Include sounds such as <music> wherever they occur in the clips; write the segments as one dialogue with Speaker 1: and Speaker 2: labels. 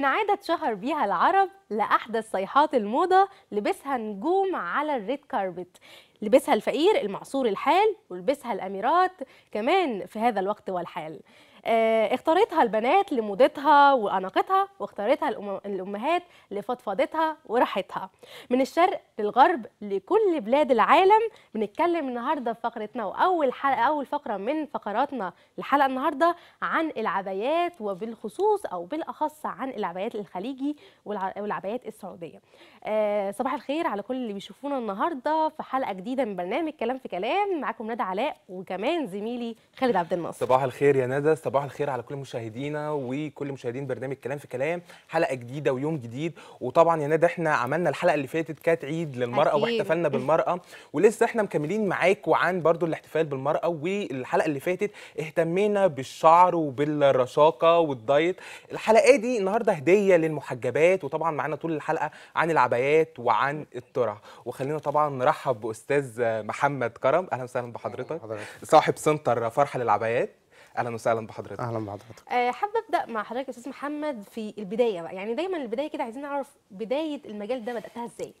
Speaker 1: من عادة اتشهر بيها العرب لأحدث صيحات الموضة لبسها نجوم على الريد كاربت لبسها الفقير المعصور الحال ولبسها الأميرات كمان في هذا الوقت والحال آه، اختارتها البنات لموضتها واناقتها واختارتها الامهات لفضفاضتها وراحتها من الشرق للغرب لكل بلاد العالم بنتكلم النهارده في فقرتنا واول حلقه اول فقره من فقراتنا الحلقه النهارده عن العبايات وبالخصوص او بالاخص عن العبايات الخليجي والعبايات السعوديه آه، صباح الخير على كل اللي بيشوفونا النهارده في حلقه جديده من برنامج كلام في كلام معاكم ندى علاء وكمان زميلي خالد عبد الناصر
Speaker 2: صباح الخير يا ندى صباح الخير على كل مشاهدينا وكل مشاهدين برنامج كلام في كلام حلقه جديده ويوم جديد وطبعا يا ندى احنا عملنا الحلقه اللي فاتت كانت عيد للمراه أكيد. واحتفلنا بالمراه <laughs> ولسه احنا مكملين معاك وعن برضو الاحتفال بالمراه والحلقه اللي فاتت اهتمينا بالشعر وبالرشاقه والدايت الحلقه دي النهارده هديه للمحجبات وطبعا معانا طول الحلقه عن العبايات وعن الترع وخلينا طبعا نرحب باستاذ محمد كرم اهلا وسهلا بحضرتك صاحب سنتر فرحه للعبايات اهلا وسهلا بحضرتك اهلا بحضرتك
Speaker 1: آه، حابه ابدا مع حضرتك استاذ محمد في البدايه بقى يعني دايما البدايه كده عايزين نعرف بدايه المجال ده بداتها ازاي <laughs>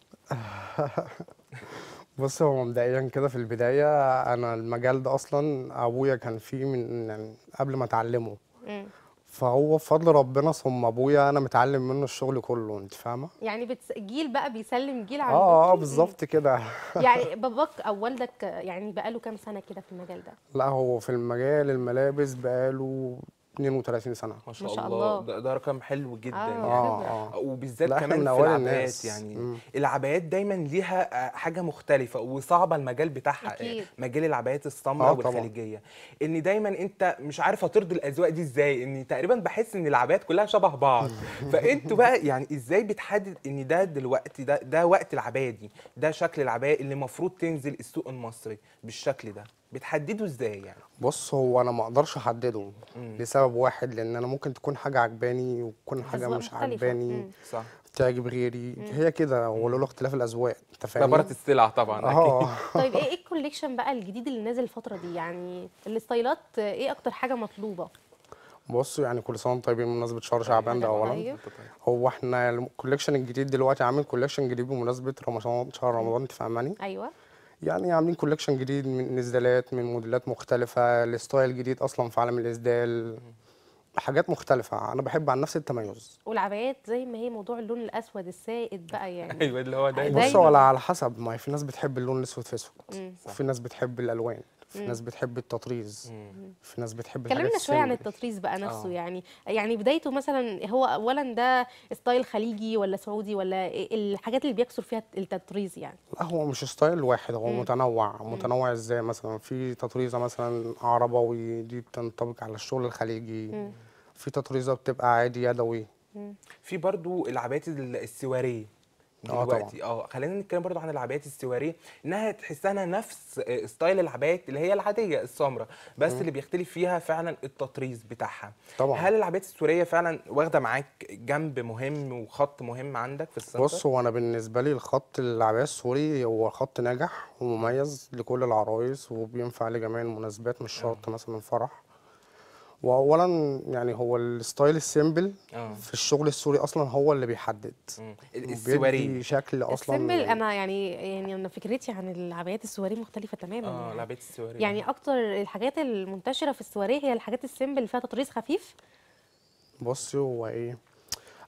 Speaker 3: بص هو مبدئيا كده في البدايه انا المجال ده اصلا ابويا كان فيه من يعني قبل ما اتعلمه فهو بفضل ربنا ثم ابويا انا متعلم منه الشغل كله انت فاهمه
Speaker 1: يعني بتس... جيل بقى بيسلم جيل على اه اه بالظبط
Speaker 3: كده <laughs> يعني
Speaker 1: باباك او والدك يعني بقاله كام سنه كده في المجال ده
Speaker 3: لا هو في المجال الملابس بقاله 32 سنه ما شاء, الله, ده, ده رقم حلو
Speaker 2: جدا آه. يعني آه. آه. وبالذات كمان في العبايات يعني
Speaker 3: العبايات دايما ليها
Speaker 2: آه، حاجه مختلفه وصعبه المجال بتاعها آه، أكيد. مجال العبايات الصامله آه والخليجيه ان دايما انت مش عارفه ترضي الاذواق دي ازاي ان تقريبا بحس ان العبايات كلها شبه بعض <laughs> فانتوا بقى يعني ازاي بتحدد ان ده دلوقتي ده ده وقت العبايه دي ده شكل العبايه اللي المفروض تنزل السوق المصري بالشكل ده بتحدده ازاي يعني
Speaker 3: بص هو انا ما اقدرش احدده مم. لسبب واحد لان انا ممكن تكون حاجه عجباني وتكون حاجه مش عجباني صح تعجب غيري مم. هي كده هو له اختلاف الاذواق انت فاهم ده بره
Speaker 2: السلع طبعا
Speaker 3: اه <laughs>
Speaker 1: طيب إيه،, ايه الكوليكشن بقى الجديد اللي نازل الفتره دي يعني الستايلات ايه اكتر حاجه مطلوبه
Speaker 3: بص يعني كل سنه طيبين بمناسبه شهر طيب، شعبان ده اولا طيب. هو احنا الكوليكشن الجديد دلوقتي عامل كوليكشن جديد بمناسبه رمضان شهر رمضان انت فاهماني ايوه يعني عاملين كولكشن جديد من اسدالات من موديلات مختلفه الستايل جديد اصلا في عالم الاسدال حاجات مختلفة أنا بحب عن نفسي التميز
Speaker 1: والعبايات زي ما هي موضوع اللون الأسود السائد بقى يعني <laughs> أيوه
Speaker 2: اللي هو
Speaker 3: دايما بصوا على على حسب ما في ناس بتحب اللون الأسود في أسود وفي ناس بتحب الألوان في ناس بتحب التطريز في ناس بتحب كلمنا شويه عن التطريز بقى آه. نفسه آه.
Speaker 1: يعني يعني بدايته مثلا هو اولا ده ستايل خليجي ولا سعودي ولا إيه الحاجات اللي بيكسر فيها التطريز يعني
Speaker 3: لا هو مش ستايل واحد هو مم. متنوع متنوع ازاي مثلا في تطريزه مثلا عربوي دي بتنطبق على الشغل الخليجي مم. في تطريزه بتبقى عادي يدوي في برضو العبايات السواريه آه، دلوقتي اه خلينا نتكلم برضو عن
Speaker 2: العبايات السواريه انها تحسها انها نفس آه، ستايل العبايات اللي هي العاديه السمراء بس مم. اللي بيختلف فيها فعلا التطريز بتاعها طبعا هل العبايات السوريه فعلا واخده معاك جنب مهم وخط مهم عندك في السنتر بص هو
Speaker 3: انا بالنسبه لي الخط العبايه السوري هو خط ناجح ومميز لكل العرايس وبينفع لجميع المناسبات مش شرط مثلا فرح واولا يعني هو الستايل السيمبل آه. في الشغل السوري اصلا هو اللي بيحدد السواري شكل اصلا السيمبل
Speaker 1: انا يعني يعني انا فكرتي عن العبايات السواري مختلفه تماما اه
Speaker 3: العبايات السواري يعني
Speaker 1: اكتر الحاجات المنتشره في السواري هي الحاجات السيمبل فيها تطريز خفيف
Speaker 3: بصي هو ايه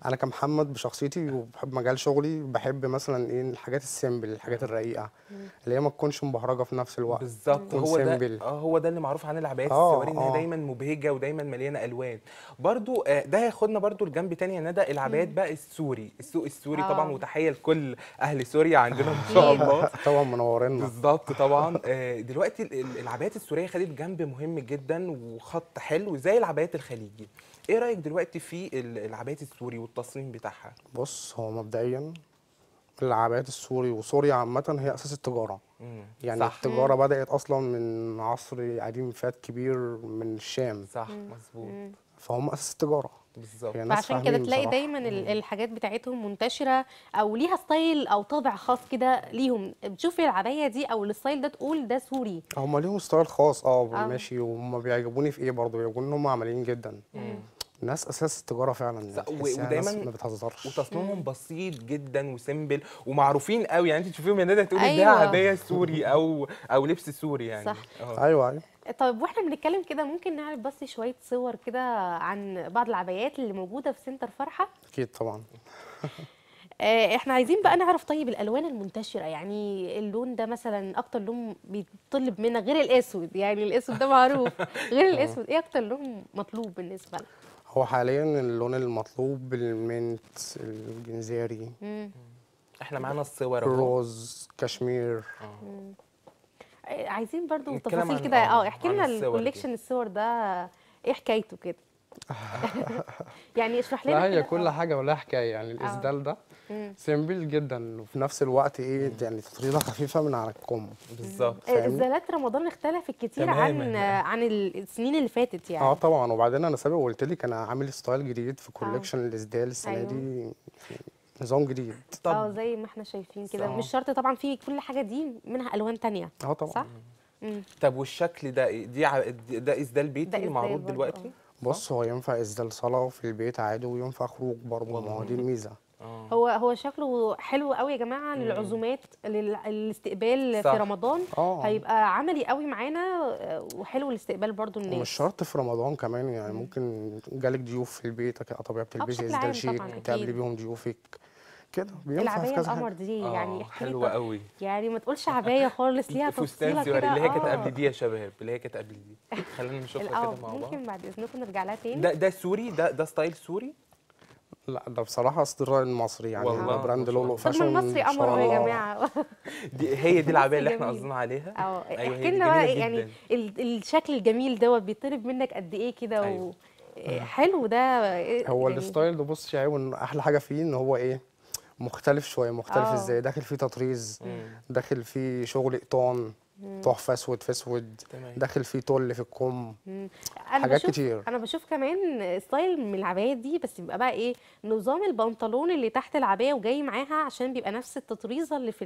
Speaker 3: انا كمحمد بشخصيتي وبحب مجال شغلي بحب مثلا ايه الحاجات السيمبل الحاجات الرقيقه اللي هي ما تكونش مبهرجه في نفس الوقت بالظبط هو ده اه هو ده اللي معروف عن العبايات
Speaker 2: آه السواري انها آه. دايما مبهجه ودايما مليانه الوان برضو آه، ده هياخدنا برضو لجنب تاني يا ندى العبايات بقى السوري السوق السوري آه. طبعا وتحيه لكل اهل سوريا عندنا ان شاء آه. الله <laughs> طبعا منورينا بالظبط طبعا آه، دلوقتي العبايات السوريه خدت جنب مهم جدا وخط حلو زي العبايات الخليجي ايه رايك دلوقتي في العبايات السوري والتصميم بتاعها
Speaker 3: بص هو مبدئيا العبايات السوري وسوريا عامة هي أساس التجارة مم. يعني صح. التجارة مم. بدأت أصلا من عصر قديم فات كبير من الشام صح مظبوط فهم أساس التجارة بالظبط عشان كده تلاقي دايما
Speaker 1: مم. الحاجات بتاعتهم منتشره او ليها ستايل او طابع خاص كده ليهم بتشوفي العبايه دي او الستايل ده تقول ده سوري
Speaker 3: هم ليهم ستايل خاص اه, اه. ماشي وهم بيعجبوني في ايه برضه بيعجبوني ان هم عمليين جدا مم. ناس اساس التجاره فعلا يعني ودايما ما بتهزرش وتصميمهم بسيط جدا وسيمبل ومعروفين قوي يعني انت تشوفيهم يا ندى
Speaker 2: تقولي أيوة. ده عبايه سوري او او لبس سوري يعني صح أوه. ايوه ايوه
Speaker 1: طيب واحنا بنتكلم كده ممكن نعرف بس شويه صور كده عن بعض العبايات اللي موجوده في سنتر فرحه اكيد طبعا <laughs> آه، احنا عايزين بقى نعرف طيب الالوان المنتشره يعني اللون ده مثلا اكتر لون بيطلب منك غير الاسود يعني الاسود ده معروف <laughs> غير أه. الاسود ايه اكتر لون مطلوب بالنسبه لك
Speaker 3: هو حاليا اللون المطلوب المنت الجنزيري احنا معانا الصور الروز كشمير
Speaker 1: آه، عايزين برضو تفاصيل كده اه احكي لنا الكوليكشن الصور ده ايه حكايته كده <laughs> <laughs> يعني اشرح لنا لا هي كل
Speaker 3: حاجه ولها حكايه يعني آه. الاسدال ده سيمبل جدا وفي نفس الوقت ايه يعني تطريده خفيفه من على الكم بالظبط إيه، زلات
Speaker 1: رمضان اختلفت كتير عن عن السنين اللي فاتت يعني اه
Speaker 3: طبعا وبعدين انا سابق وقلت لك انا عامل ستايل جديد في كوليكشن الاسدال آه. السنه أيوه. دي نظام جديد اه
Speaker 1: زي ما احنا شايفين كده مش شرط طبعا في كل حاجه دي منها الوان ثانيه اه طبعا صح؟ مم.
Speaker 2: طب والشكل ده إيه؟ دي ده اسدال
Speaker 3: بيتي معروض دلوقتي بص هو ينفع اسدال صلاه في البيت عادي وينفع خروج برضه ما هو دي الميزه أوه.
Speaker 1: هو هو شكله حلو قوي يا جماعه للعزومات للاستقبال صح. في رمضان أوه. هيبقى عملي قوي معانا آه، وحلو الاستقبال برضو الناس مش
Speaker 3: شرط في رمضان كمان يعني ممكن جالك ضيوف في البيت طبيعه آه، ده شيك تقابلي بيهم ضيوفك كده بينفع العبايه القمر
Speaker 1: دي آه، يعني حلوه قوي يعني ما تقولش عبايه خالص ليها <laughs> تفصيله كده اللي هي كانت قبل
Speaker 2: دي يا شباب اللي هي كانت قبل دي <laughs>
Speaker 3: خلينا نشوفها كده مع بعض ممكن
Speaker 1: بعد اذنكم نرجع لها تاني ده
Speaker 3: ده سوري ده ده ستايل سوري لا ده بصراحه اصدراء المصري يعني والله براند لولو فاشن المصري قمر يا جماعه <laughs> دي هي دي العبايه اللي احنا <laughs> قصدنا عليها اه أيوة، احكي لنا بقى يعني
Speaker 1: الشكل الجميل دوت بيطلب منك قد ايه كده أيوة. إيه، حلو ده إيه، هو يعني الستايل
Speaker 3: ده بص عيون احلى حاجه فيه ان هو ايه مختلف شويه مختلف أوه. ازاي داخل فيه تطريز داخل فيه شغل ايطان تحفه اسود في اسود داخل فيه طول في الكم
Speaker 1: حاجات بشوف كتير انا بشوف كمان ستايل من العبايات دي بس بيبقى بقى ايه نظام البنطلون اللي تحت العبايه وجاي معاها عشان بيبقى نفس التطريزه اللي في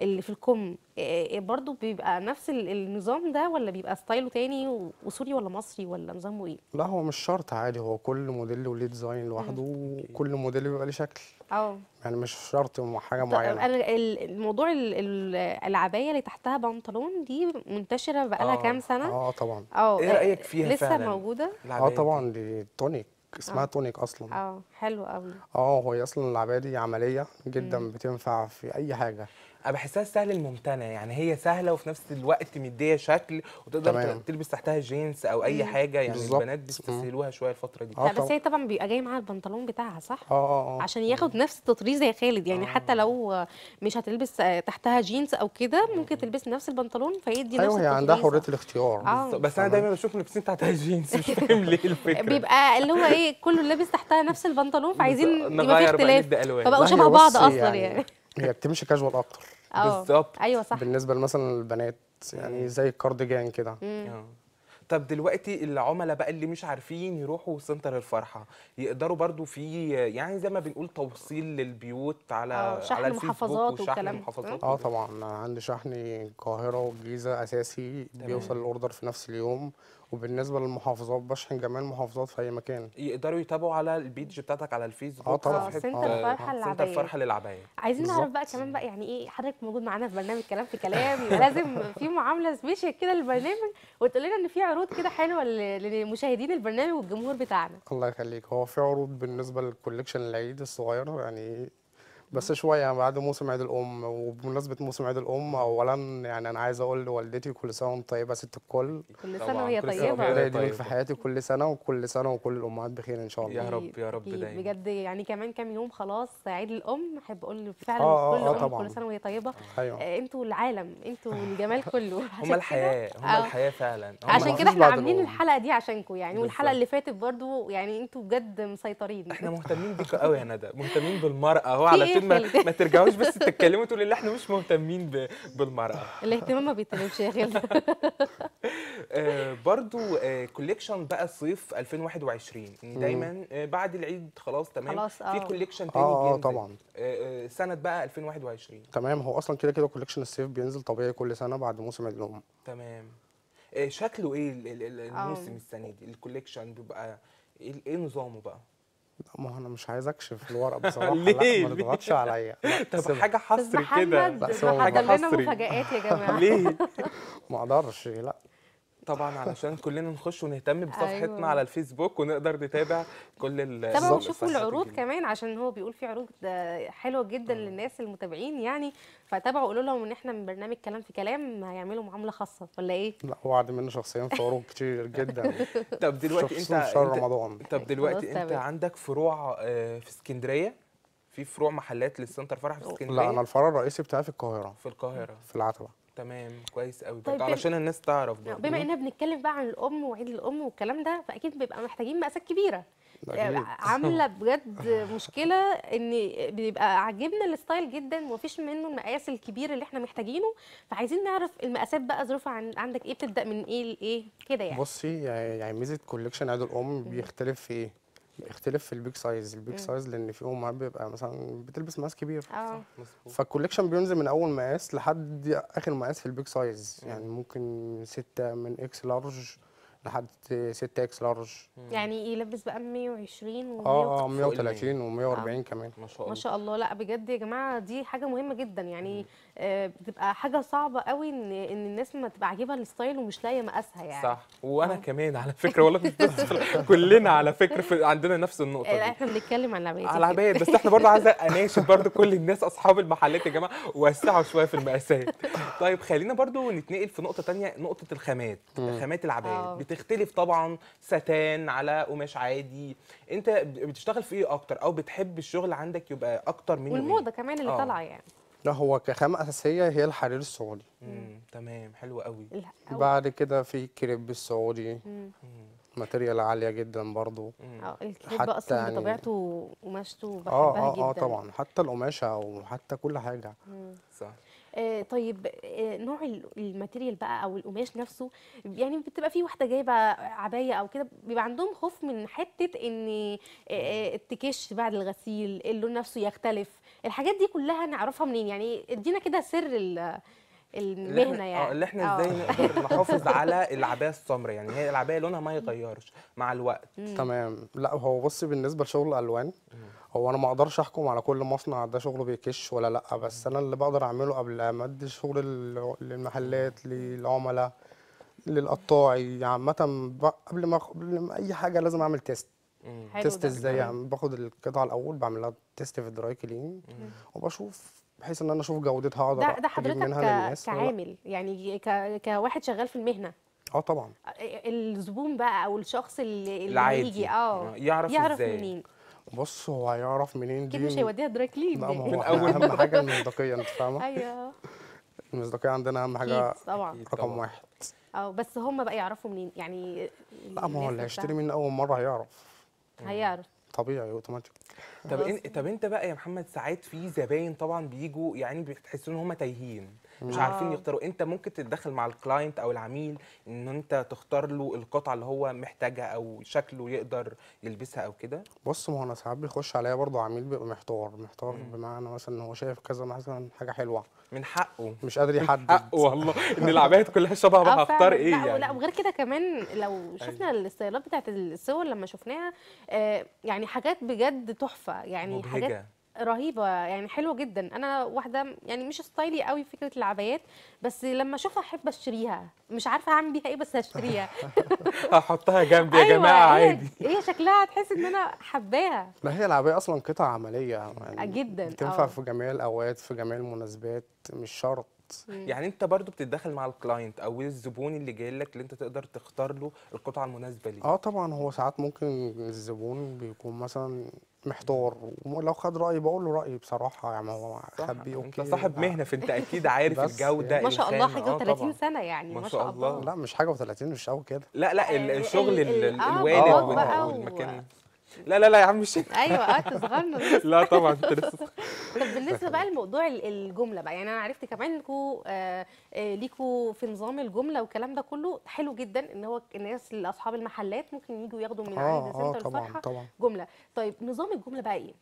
Speaker 1: اللي في الكم إيه, إيه، برضو بيبقى نفس النظام ده ولا بيبقى ستايله تاني وسوري ولا مصري ولا نظامه ايه؟
Speaker 3: لا هو مش شرط عادي هو كل موديل وليه ديزاين لوحده وكل موديل بيبقى ليه شكل اه يعني مش شرط حاجه معينه انا
Speaker 1: الموضوع العبايه اللي تحتها بنطلون دي منتشره بقالها آه، كام سنه
Speaker 3: اه طبعا ايه رايك فيها لسه فعلا؟ موجوده اه طبعا دي تونيك اسمها أوه. تونيك اصلا
Speaker 1: اه حلو قوي
Speaker 3: اه هو اصلا العبايه دي عمليه جدا مم. بتنفع في اي حاجه انا
Speaker 2: بحسها سهل الممتنع يعني هي سهله وفي نفس الوقت مديه شكل وتقدر تمام. تلبس تحتها جينز او اي مم. حاجه يعني بالزبط. البنات بيستسهلوها شويه الفتره دي آه، لا بس هي
Speaker 1: طبعا بيبقى جاي معاها البنطلون بتاعها صح آه،, اه اه عشان ياخد نفس التطريز يا خالد يعني آه. حتى لو مش هتلبس آه، تحتها جينز او كده ممكن تلبس نفس البنطلون فيدي أيوة نفس هي عندها حريه
Speaker 3: الاختيار آه. بس انا دايما بشوف لابسين تحتها جينز مش <laughs> فاهم ليه الفكره بيبقى
Speaker 1: اللي هو ايه كله لابس تحتها نفس البنطلون فعايزين يبقى في اختلاف فبقوا شبه بعض اصلا يعني
Speaker 3: هي بتمشي كاجوال اكتر بالظبط ايوه صح بالنسبه مثلا للبنات يعني زي الكارديجان كده
Speaker 2: آه. طب دلوقتي العملاء بقى اللي مش عارفين يروحوا سنتر الفرحه يقدروا برضو في يعني زي ما بنقول توصيل للبيوت على شحن على المحافظات وشحن المحافظات اه
Speaker 3: طبعا عندي شحن القاهره والجيزه اساسي بيوصل الاوردر في نفس اليوم وبالنسبه للمحافظات بشحن جميع المحافظات في اي مكان
Speaker 2: يقدروا يتابعوا على البيج بتاعتك على الفيسبوك اه طبعا آه، سنتر الفرحه آه.
Speaker 3: للعبايه سنتر الفرحه للعبايه عايزين نعرف
Speaker 1: بقى كمان بقى يعني ايه حضرتك موجود معانا في برنامج كلام في كلام لازم في معامله سبيشال كده للبرنامج وتقول لنا ان في عروض كده حلوه لمشاهدين البرنامج والجمهور بتاعنا
Speaker 3: الله يخليك هو في عروض بالنسبه للكوليكشن العيد الصغير يعني بس شويه يعني بعد موسم عيد الام وبمناسبه موسم عيد الام اولا يعني انا عايز اقول لوالدتي كل سنه وانت طيبه ست الكل كل سنه وهي طيبه طيبة في حياتي كل سنه وكل سنه وكل الامهات بخير ان شاء الله يا رب يا رب دايما
Speaker 1: بجد يعني كمان كام يوم خلاص عيد الام احب اقول فعلا آه،, آه كل آه طبعا. كل سنه وهي طيبه أيوة. آه انتوا العالم انتوا الجمال <laughs> كله هم الحياه هم آه. الحياه
Speaker 2: فعلا عشان كده احنا عاملين الحلقه
Speaker 1: دي عشانكم يعني والحلقه اللي فاتت برضو يعني انتوا بجد مسيطرين احنا مهتمين
Speaker 2: بيكم قوي يا ندى مهتمين بالمراه هو على إيه عشان ما, ما ترجعوش بس تتكلموا تقولوا اللي احنا مش مهتمين ب... بالمرأة الاهتمام
Speaker 1: ما بيتنمش يا غالي <laughs>
Speaker 2: آه، برضو كوليكشن آه، بقى صيف 2021 يعني دايما آه، بعد العيد خلاص تمام خلاص في كوليكشن تاني آه بينزل طبعا سنة بقى 2021
Speaker 3: تمام هو اصلا كده كده كوليكشن الصيف بينزل طبيعي كل سنة بعد موسم الام
Speaker 2: تمام شكله ايه الموسم السنة دي الكوليكشن بيبقى إيه-, ايه نظامه بقى
Speaker 3: ما هو انا مش عايز اكشف الورق <laughs> بصراحه ليه؟ لا ما تضغطش عليا طب حاجه حصري كده بس محمد لنا مفاجآت
Speaker 1: يا جماعه
Speaker 2: ليه؟
Speaker 3: <laughs> ما اقدرش لا طبعا علشان
Speaker 2: كلنا نخش ونهتم بصفحتنا أيوة. على الفيسبوك ونقدر نتابع كل ال طبعا وشوفوا العروض
Speaker 1: جميل. كمان عشان هو بيقول في عروض حلوه جدا أوه. للناس المتابعين يعني فتابعوا قولوا لهم ان احنا من برنامج كلام في كلام هيعملوا معامله خاصه ولا ايه؟
Speaker 3: لا هو عاد منه شخصيا في عروض كتير جدا <laughs> طب دلوقتي انت شهر رمضان طب دلوقتي انت عندك فروع آه،
Speaker 2: في اسكندريه في فروع محلات للسنتر فرح في اسكندريه لا انا
Speaker 3: الفرع الرئيسي بتاعي في القاهره في القاهره في العتبه
Speaker 2: تمام كويس قوي
Speaker 1: طيب علشان
Speaker 3: الناس تعرف برضه
Speaker 1: بما اننا بنتكلم بقى عن الام وعيد الام والكلام ده فاكيد بيبقى محتاجين مقاسات كبيره
Speaker 2: يعني عامله
Speaker 1: بجد مشكله ان بيبقى عاجبنا الستايل جدا ومفيش منه المقاس الكبير اللي احنا محتاجينه فعايزين نعرف المقاسات بقى ظروفها عن عندك ايه بتبدا من ايه لايه كده يعني
Speaker 3: بصي يعني ميزه كوليكشن عيد الام بيختلف في ايه بيختلف في البيج سايز البيج سايز لان في امهات بيبقى مثلا بتلبس مقاس كبير اه. فالكوليكشن بينزل من اول مقاس لحد اخر مقاس في البيج سايز يعني ممكن ستة من اكس لارج لحد 6 اكس لارج
Speaker 1: يعني يلبس بقى 120 و اه 130
Speaker 3: و140 آه، آه. كمان ما شاء الله ما شاء
Speaker 1: الله لا بجد يا جماعه دي حاجه مهمه جدا يعني آه بتبقى حاجه صعبه قوي ان ان الناس ما تبقى عاجبها الستايل ومش لاقيه مقاسها يعني
Speaker 3: صح وانا
Speaker 2: آه. كمان على فكره والله <laughs> كلنا على فكره عندنا نفس النقطه دي
Speaker 1: احنا بنتكلم عن العباد على العباد بس احنا برضه عايزه
Speaker 2: اناشد برضه كل الناس اصحاب المحلات يا جماعه وسعوا شويه في المقاسات طيب خلينا برضه نتنقل في نقطه ثانيه نقطه الخامات خامات العباد بتختلف طبعا ستان على قماش عادي انت بتشتغل في ايه اكتر
Speaker 3: او بتحب الشغل عندك يبقى اكتر من ايه؟ والموضه
Speaker 1: إيه؟ كمان اللي آه. طالعه يعني
Speaker 3: لا هو كخامة أساسية هي الحرير السعودي مم. تمام حلو قوي بعد كده في كريب السعودي ماتيريال عالية جدا برضو اه الكريب أصلا يعني
Speaker 1: بطبيعته قماشته بحبها اه اه اه طبعا
Speaker 3: حتى القماشة وحتى كل حاجة مم. صح
Speaker 1: آه، طيب آه، نوع الماتيريال بقى او القماش نفسه يعني بتبقى في واحده جايبه عبايه او كده بيبقى عندهم خوف من حته ان آه، التكش بعد الغسيل اللون نفسه يختلف الحاجات دي كلها نعرفها منين يعني ادينا كده سر المهنه آه، يعني اللي احنا آه. ازاي نقدر
Speaker 2: <laughs> نحافظ على العبايه السمراء يعني هي العبايه لونها ما يغيرش
Speaker 3: مع الوقت تمام لا هو بصي بالنسبه لشغل الالوان هو انا ما اقدرش احكم على كل مصنع ده شغله بيكش ولا لا بس انا اللي بقدر اعمله قبل ما ادي الشغل للمحلات للعملاء للقطاعي عامه قبل ما قبل ما اي حاجه لازم اعمل تيست تيست ازاي يعني باخد القطعه الاول بعملها تيست في الدراي كلين وبشوف بحيث ان انا اشوف جودتها اقدر ده, ده حضرتك منها كعامل
Speaker 1: يعني كواحد شغال في المهنه اه طبعا الزبون بقى او الشخص اللي, اللي يجي آه. اه يعرف, يعرف ازاي منين
Speaker 3: بص هو هيعرف منين دي مش هيوديها
Speaker 1: دراي كلين لا ما <laughs> اهم حاجه
Speaker 3: المصداقيه انت فاهمه ايوه المصداقيه عندنا اهم حاجه طبعا رقم واحد
Speaker 1: اه بس هم بقى يعرفوا منين يعني لا ما هو اللي هيشتري
Speaker 3: من اول مره هيعرف هيعرف طبيعي اوتوماتيك
Speaker 2: طب انت بقى يا محمد ساعات في زباين طبعا بيجوا يعني بتحس ان هم تايهين مش عارفين آه. يختاروا انت ممكن تتدخل مع الكلاينت او العميل ان انت تختار له القطعه اللي هو محتاجها او شكله يقدر يلبسها او كده
Speaker 3: بص ما هو انا ساعات بيخش عليا برضه عميل بيبقى محتار محتار مم. بمعنى مثلا هو شايف كذا مثلا حاجه حلوه من حقه مش قادر يحدد حقه والله ان العبايات كلها شبه بعض آه، هختار ايه لا يعني لا
Speaker 1: وغير كده كمان لو أيوه. شفنا الستايلات بتاعت الصور لما شفناها آه يعني حاجات بجد تحفه يعني مبهجة. حاجات رهيبه يعني حلوه جدا انا واحده يعني مش ستايلي قوي فكره العبايات بس لما اشوفها احب اشتريها مش عارفه اعمل بيها ايه بس هشتريها
Speaker 3: احطها <laughs> جنبي يا أيوة، جماعه عادي
Speaker 1: هي إيه شكلها تحس ان انا حباها
Speaker 3: ما هي العبايه اصلا قطع عمليه يعني
Speaker 1: جدا تنفع أوه. في
Speaker 3: جميع الاوقات في جميع المناسبات مش شرط
Speaker 2: يعني انت برضو بتتدخل مع الكلاينت او الزبون اللي جاي لك اللي انت تقدر تختار له القطعه المناسبه ليه اه
Speaker 3: طبعا هو ساعات ممكن الزبون بيكون مثلا محتار ولو خد رايي بقول له رايي بصراحه يعني هو خبي اوكي انت صاحب مهنه فانت اكيد عارف الجوده ما شاء الله حاجه و30
Speaker 1: آه سنه يعني ما شاء الله
Speaker 3: اه يعني، لا مش حاجه و30 مش قوي كده لا لا الشغل آه، الوالد والمكان لا لا لا يا عم مش ايوه اه
Speaker 1: تصغرنا <laughs> لا طبعا انت لسه طب بالنسبه بقى لموضوع الجمله بقى يعني انا عرفت كمان انكم آه، آه، ليكوا في نظام الجمله والكلام ده كله حلو جدا ان هو الناس اصحاب المحلات ممكن يجوا ياخدوا من آه، عند سنتر آه طبعا طبعا جمله طيب نظام الجمله بقى ايه؟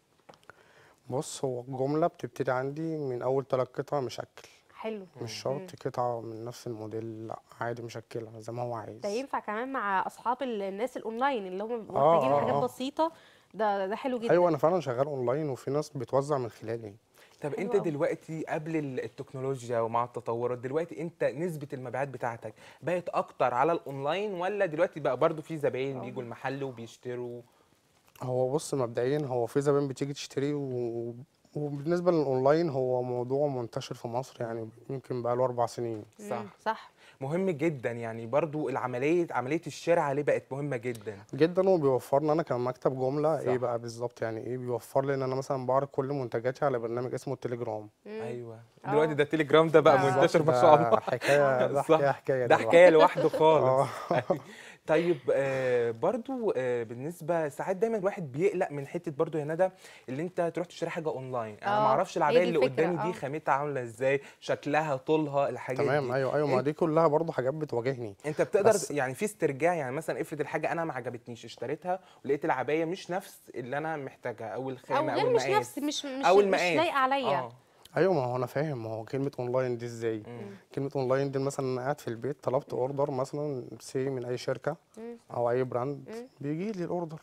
Speaker 3: بص هو الجمله بتبتدي عندي من اول ثلاث قطع مشكل
Speaker 1: حلو مش شرط
Speaker 3: قطعه من نفس الموديل لا عادي مشكله زي ما هو عايز ده
Speaker 1: ينفع كمان مع اصحاب الناس الاونلاين اللي هم آه، محتاجين آه حاجات آه. بسيطه ده ده حلو جدا ايوه انا فعلا
Speaker 3: شغال اونلاين وفي ناس بتوزع من خلالي طب انت دلوقتي قبل التكنولوجيا
Speaker 2: ومع التطورات دلوقتي انت نسبه المبيعات بتاعتك بقت اكتر على الاونلاين ولا دلوقتي بقى برضو في زباين آه. بيجوا المحل وبيشتروا
Speaker 3: هو بص مبدئيا هو في زباين بتيجي تشتري و وبالنسبه للاونلاين هو موضوع منتشر في مصر يعني يمكن بقى له اربع سنين صح صح مهم جدا يعني برضو العمليه عمليه الشراء عليه بقت مهمه جدا جدا وبيوفر لنا كمكتب جمله إيه صح. ايه بقى بالظبط يعني ايه بيوفر لي ان انا مثلا بعرض كل منتجاتي على برنامج اسمه التليجرام ايوه آه. دلوقتي ده التليجرام ده بقى آه. منتشر ما شاء الله حكايه ده <laughs> حكايه حكايه ده حكايه لوحده خالص آه. <laughs> أيوة.
Speaker 2: طيب آه برضو آه بالنسبه ساعات دايما الواحد بيقلق من حته برضو يا ندى اللي انت تروح تشتري حاجه اونلاين انا آه، ما اعرفش العبايه اللي قدامي دي آه. خامتها عامله ازاي شكلها طولها الحاجات تمام دي. ايوه ايوه ما دي
Speaker 3: كلها برضو حاجات بتواجهني
Speaker 2: انت بتقدر يعني في استرجاع يعني مثلا افرض الحاجه انا ما عجبتنيش اشتريتها ولقيت العبايه مش نفس اللي انا محتاجها او الخامه او, أو المقاس مش نفس
Speaker 1: مش مش, أو المقاس. مش لايقه عليا آه.
Speaker 3: ايوه ما هو انا فاهم ما هو كلمه اونلاين دي ازاي مم. كلمه اونلاين دي مثلا انا قاعد في البيت طلبت اوردر مثلا سي من اي شركه مم. او اي براند بيجي لي الاوردر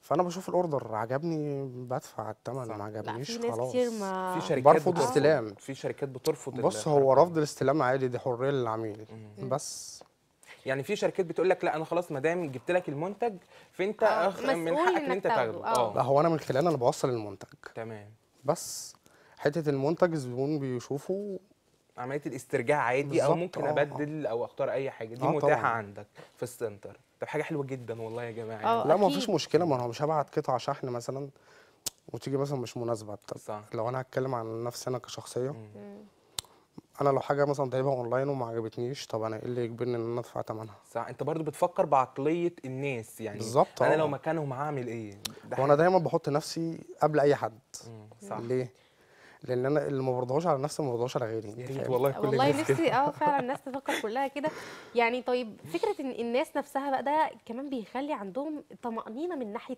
Speaker 3: فانا بشوف الاوردر عجبني بدفع الثمن ما عجبنيش خلاص ناس كتير ما في شركات برفض استلام في شركات بترفض بص هو رفض الاستلام عادي دي حريه للعميل بس
Speaker 2: يعني في شركات بتقول لك لا انا خلاص ما دام جبت لك المنتج فانت آه، من حقك ان انت تاخده اه,
Speaker 3: آه. هو انا من خلال انا بوصل المنتج تمام بس حته المنتج الزبون بيشوفه
Speaker 2: عمليه الاسترجاع عادي او ممكن آه. ابدل او اختار اي حاجه دي آه متاحه طبعًا. عندك في السنتر
Speaker 3: طب حاجه حلوه جدا والله يا جماعه آه لا ما فيش مشكله ما انا مش هبعت قطع شحن مثلا وتيجي مثلا مش مناسبه طب صح. لو انا هتكلم عن نفسي انا كشخصيه مم. انا لو حاجه مثلا جايبها اونلاين وما عجبتنيش طب انا ايه اللي يجبرني ان انا ادفع ثمنها صح انت برضو بتفكر
Speaker 2: بعقليه الناس يعني بالظبط انا آه. لو مكانهم هعمل ايه وانا
Speaker 3: دايما بحط نفسي قبل اي حد صح ليه لان انا اللي ما برضاهوش على نفسي ما برضاهوش على غيري يا ريت والله كل والله نفسي اه
Speaker 1: فعلا <laughs> الناس تفكر كلها كده يعني طيب فكره ان الناس نفسها بقى ده كمان بيخلي عندهم طمانينه من ناحيه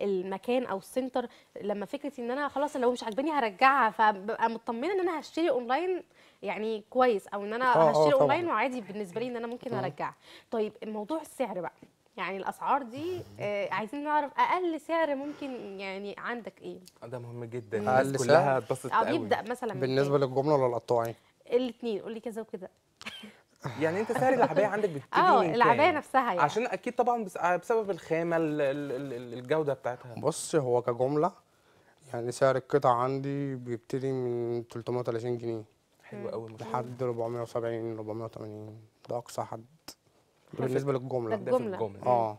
Speaker 1: المكان او السنتر لما فكره ان انا خلاص لو مش عجباني هرجعها فببقى مطمنه ان انا هشتري اونلاين يعني كويس او ان انا آه، آه، هشتري اونلاين وعادي بالنسبه لي ان انا ممكن ارجعها طيب موضوع السعر بقى يعني الاسعار دي آه عايزين نعرف اقل سعر ممكن يعني عندك ايه
Speaker 2: ده مهم جدا اقل كلها اتبسطت
Speaker 3: قوي يبدا مثلا بالنسبه إيه؟ للجمله ولا القطاعين
Speaker 1: الاثنين قول لي كذا وكذا
Speaker 3: يعني انت سعر العبايه <laughs> عندك بتبتدي اه العبايه
Speaker 1: نفسها يعني
Speaker 2: عشان اكيد طبعا آه، بسبب الخامه الجوده بتاعتها
Speaker 3: بص هو كجمله يعني سعر القطع عندي بيبتدي من 330 جنيه حلو قوي لحد 470 480 ده اقصى حد بالنسبه للجمله ده الجمله اه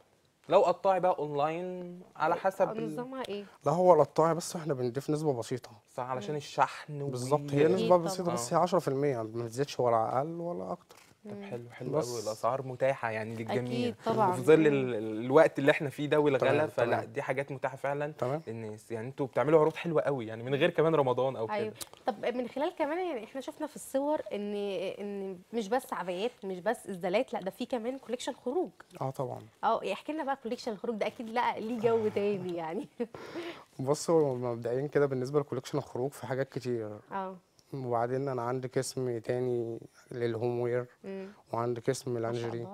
Speaker 2: لو قطاعي بقى اونلاين على حسب نظامها
Speaker 1: ايه
Speaker 3: لا هو القطاعي بس احنا بنضيف نسبه بسيطه صح علشان الشحن بالظبط هي نسبه بسيطه آه. بس هي 10% ما بتزيدش ولا اقل ولا اكتر طب حلو حلو قوي الاسعار
Speaker 2: متاحه يعني للجميع اكيد طبعا وفي ظل الوقت اللي احنا فيه ده والغلا فلا دي حاجات متاحه فعلا تمام. للناس يعني انتوا بتعملوا عروض حلوه قوي يعني من غير كمان رمضان او أيوة. كده
Speaker 1: طب من خلال كمان يعني احنا شفنا في الصور ان ان مش بس عبايات مش بس ازدالات لا ده في كمان كوليكشن خروج اه طبعا اه احكي لنا بقى كوليكشن الخروج ده اكيد لا ليه جو <laughs> تاني يعني
Speaker 3: بصوا مبدئيا كده بالنسبه لكوليكشن الخروج في حاجات كتير اه وبعدين انا عندي قسم تاني للهوم وير وعندي قسم لانجري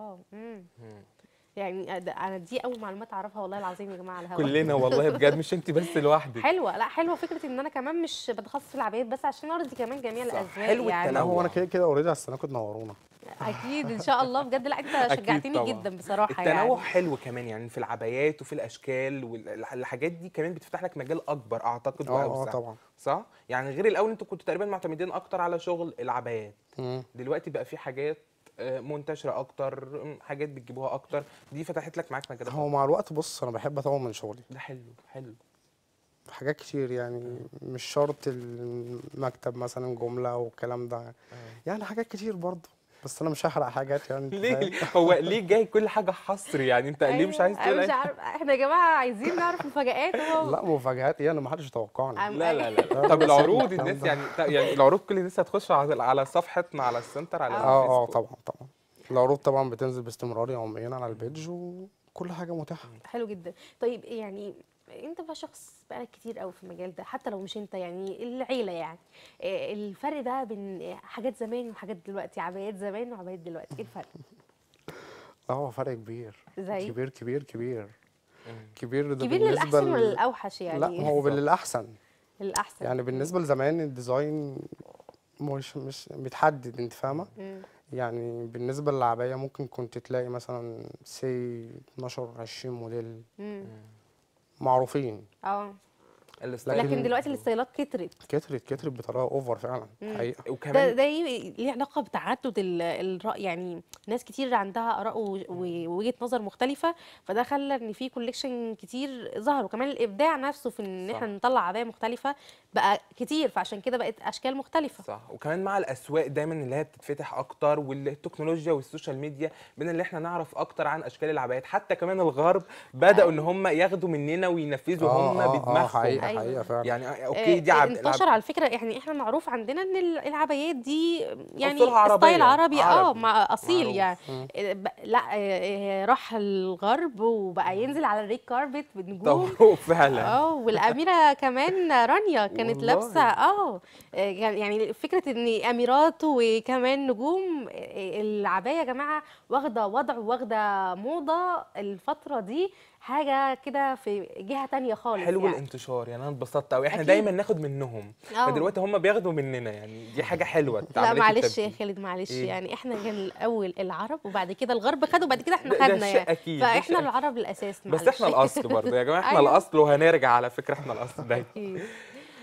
Speaker 1: يعني انا دي اول معلومات اعرفها والله العظيم يا جماعه على الهواء كلنا والله بجد
Speaker 3: مش انت بس <laughs> لوحدك
Speaker 1: حلوه لا حلوه فكره ان انا كمان مش بتخصص في العبايات بس عشان ارضي كمان جميع الازواج يعني حلو التنوع
Speaker 3: انا كده كده اوريدي على السنه كنت نورونا
Speaker 1: اكيد ان شاء الله بجد لا انت شجعتني جدا بصراحه
Speaker 2: التنوع يعني التنوع حلو كمان يعني في العبايات وفي الاشكال والحاجات دي كمان بتفتح لك مجال اكبر اعتقد اه, آه، طبعا صح يعني غير الاول انتوا كنتوا تقريبا معتمدين اكتر على شغل العبايات دلوقتي بقى في حاجات آه، منتشره اكتر حاجات بتجيبوها اكتر
Speaker 3: دي فتحت لك معاك مجالات هو مع الوقت بص انا بحب اطور من شغلي ده حلو حلو حاجات كتير يعني مش شرط المكتب مثلا جمله والكلام ده يعني حاجات كتير برضه بس انا مش هحرق حاجات يعني ليه <laughs> هو ليه جاي كل حاجه حصر يعني انت ليه مش أيوة، عايز أيوة، تقول مش عارف
Speaker 1: احنا يا جماعه عايزين نعرف مفاجآت هو <laughs>
Speaker 3: لا مفاجآت ايه انا ما حدش يتوقعني لا لا لا <laughs> طب العروض الناس يعني يعني
Speaker 2: العروض كل الناس هتخش على صفحتنا على السنتر على آه. اه اه طبعا
Speaker 3: طبعا العروض طبعا بتنزل باستمرار يوميا على البيدج وكل حاجه متاحه
Speaker 1: حلو جدا طيب يعني انت بقى شخص بقالك كتير قوي في المجال ده حتى لو مش انت يعني العيله يعني آه، الفرق بقى بين حاجات زمان وحاجات دلوقتي عبايات زمان وعبايات دلوقتي ايه الفرق؟
Speaker 3: لا <laughs> اه، هو فرق كبير زي كبير كبير كبير كبير ده كبير للاحسن ولا الاوحش يعني؟ لا هو للاحسن الاحسن يعني بالنسبه لزمان الديزاين مش مش متحدد انت فاهمه؟ يعني بالنسبه للعبايه ممكن كنت تلاقي مثلا سي 12 20 موديل معروفين اه لكن, دلوقتي
Speaker 1: الاستايلات كترت
Speaker 3: كترت كترت بطريقه اوفر فعلا حقيقه وكمان ده, ده
Speaker 1: ليه علاقه بتعدد الراي يعني ناس كتير عندها اراء ووجهه نظر مختلفه فده خلى ان في كوليكشن كتير ظهر وكمان الابداع نفسه في ان احنا نطلع عبايه مختلفه بقى كتير فعشان كده بقت اشكال مختلفه صح
Speaker 2: وكمان مع الاسواق دايما اللي هي بتتفتح اكتر والتكنولوجيا والسوشيال ميديا بين اللي احنا نعرف اكتر عن اشكال العبايات حتى كمان الغرب بداوا أيوة. ان هم ياخدوا مننا وينفذوا آه، هم آه، آه، بدماغهم حقيقه
Speaker 3: أيوه. فعلا يعني آه، اوكي آه، دي عب... انتشر على
Speaker 1: فكره يعني احنا معروف عندنا ان العبايات دي يعني ستايل عربي اه اصيل معروف. يعني آه، لا راح الغرب وبقى ينزل على الريد كاربت بالنجوم
Speaker 2: فعلا اه
Speaker 1: والاميره كمان رانيا كانت لابسه اه يعني،, يعني فكره ان اميرات وكمان نجوم العبايه يا جماعه واخده وضع واخده موضه الفتره دي حاجه كده في جهه تانية خالص حلو يعني.
Speaker 2: الانتشار يعني انا اتبسطت قوي احنا أكيد. دايما ناخد منهم فدلوقتي آه. هم بياخدوا مننا يعني دي حاجه حلوه لا معلش يا
Speaker 1: خالد معلش إيه؟ يعني احنا كان الاول العرب وبعد كده الغرب خدوا وبعد كده احنا خدنا يعني أكيد. فاحنا العرب الاساس معلش بس احنا الاصل برضه يا جماعه احنا <laughs> أيوه. الاصل
Speaker 2: وهنرجع على فكره احنا الاصل دايما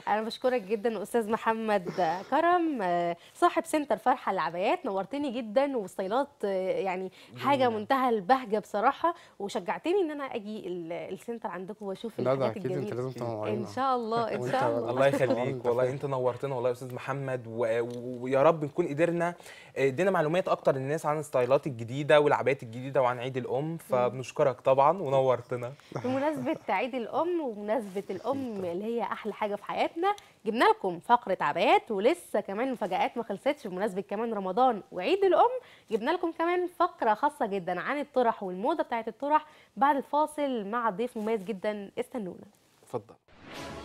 Speaker 1: انا بشكرك جدا استاذ محمد كرم آه، صاحب سنتر فرحه للعبايات نورتني جدا وستايلات آه، يعني حاجه منتهى البهجه بصراحه وشجعتني ان انا اجي السنتر عندكم واشوف الحاجات الجميله انت لازم تنورينا ان شاء الله ان شاء الله الله يخليك
Speaker 2: والله انت نورتنا والله يا استاذ محمد ويا رب نكون قدرنا ادينا آه، معلومات اكتر للناس عن الستايلات الجديده والعبايات الجديده وعن عيد الام فبنشكرك طبعا ونورتنا
Speaker 1: بمناسبه عيد الام ومناسبه الام اللي هي احلى حاجه في حياتنا حلقتنا جبنا لكم فقره عبايات ولسه كمان مفاجات ما خلصتش بمناسبه كمان رمضان وعيد الام جبنا لكم كمان فقره خاصه جدا عن الطرح والموضه بتاعه الطرح بعد الفاصل مع ضيف مميز جدا استنونا
Speaker 2: اتفضل